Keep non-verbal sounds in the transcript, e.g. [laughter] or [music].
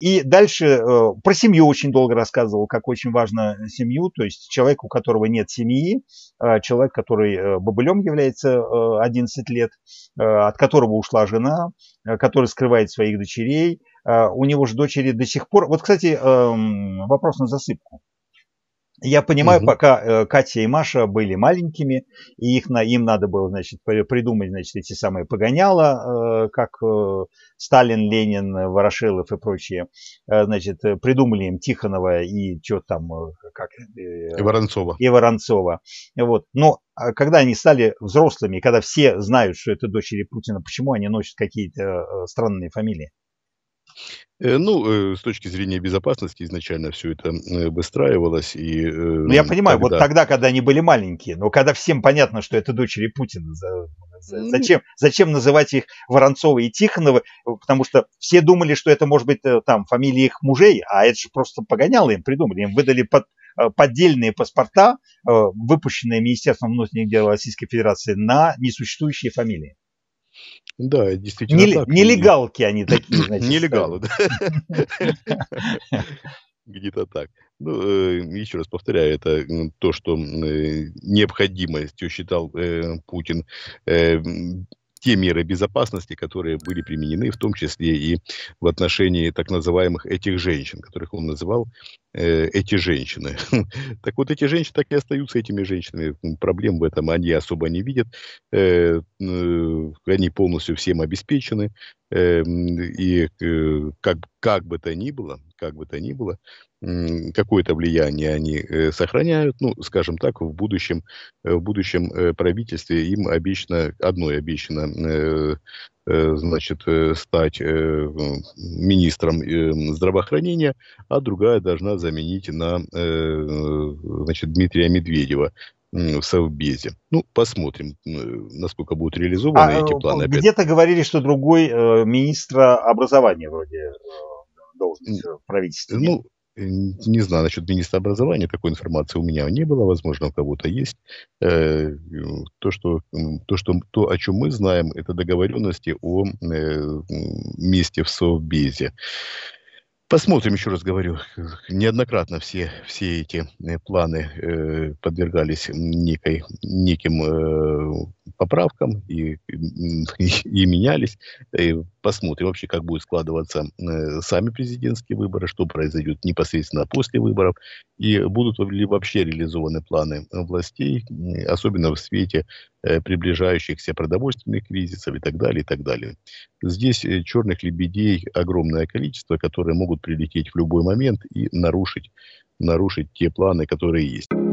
И дальше э, про семью очень долго рассказывал, как очень важно э, семью, то есть человек, у которого нет семьи, э, человек, который бобылем является 11 лет, от которого ушла жена, который скрывает своих дочерей, у него же дочери до сих пор... Вот, кстати, эм, вопрос на засыпку. Я понимаю, угу. пока э, Катя и Маша были маленькими, и их на, им надо было, значит, придумать, значит, эти самые погоняла, э, как э, Сталин, Ленин, Ворошилов и прочие, э, значит, э, придумали им Тихонова и что там, э, как... Э, и Воронцова. И Воронцова. Вот. Но а, когда они стали взрослыми, когда все знают, что это дочери Путина, почему они носят какие-то э, странные фамилии? Э, ну, э, с точки зрения безопасности изначально все это э, выстраивалось. И, ну, я понимаю, когда... вот тогда, когда они были маленькие, но когда всем понятно, что это дочери Путина, зачем, зачем называть их Воронцова и Тихонова, потому что все думали, что это может быть там фамилии их мужей, а это же просто погоняло им придумали, им выдали под, поддельные паспорта, выпущенные Министерством внутренних дел Российской Федерации на несуществующие фамилии. Да, действительно не, так. Нелегалки они такие, значит. [clears throat] Нелегалы, да. [laughs] Где-то так. Ну, э, еще раз повторяю, это то, что э, необходимостью считал э, Путин те меры безопасности, которые были применены, в том числе и в отношении так называемых этих женщин, которых он называл э, эти женщины. [laughs] так вот, эти женщины так и остаются этими женщинами. Проблем в этом они особо не видят они полностью всем обеспечены, эм, и э, как, как бы то ни было, как бы то ни было, какое-то влияние они э, сохраняют. Ну, скажем так, в будущем, э, в будущем правительстве им обещано, одной обещано, значит, стать министром эм, здравоохранения, а другая должна заменить на, значит, Дмитрия Медведева, в Совбезе. Ну, посмотрим, насколько будут реализованы а, эти э, планы. Где-то говорили, что другой э, министра образования вроде э, должность э, в правительстве. Ну, э, не знаю насчет министра образования, такой информации у меня не было, возможно, у кого-то есть. То, что, то, что, то, о чем мы знаем, это договоренности о месте в Совбезе. Посмотрим, еще раз говорю, неоднократно все, все эти э, планы э, подвергались некой, неким э, поправкам и, [laughs] и, и менялись. И посмотрим вообще, как будут складываться э, сами президентские выборы, что произойдет непосредственно после выборов, и будут ли вообще реализованы планы властей, особенно в свете э, приближающихся продовольственных кризисов и так далее, и так далее. Здесь э, черных лебедей огромное количество, которые могут прилететь в любой момент и нарушить, нарушить те планы, которые есть.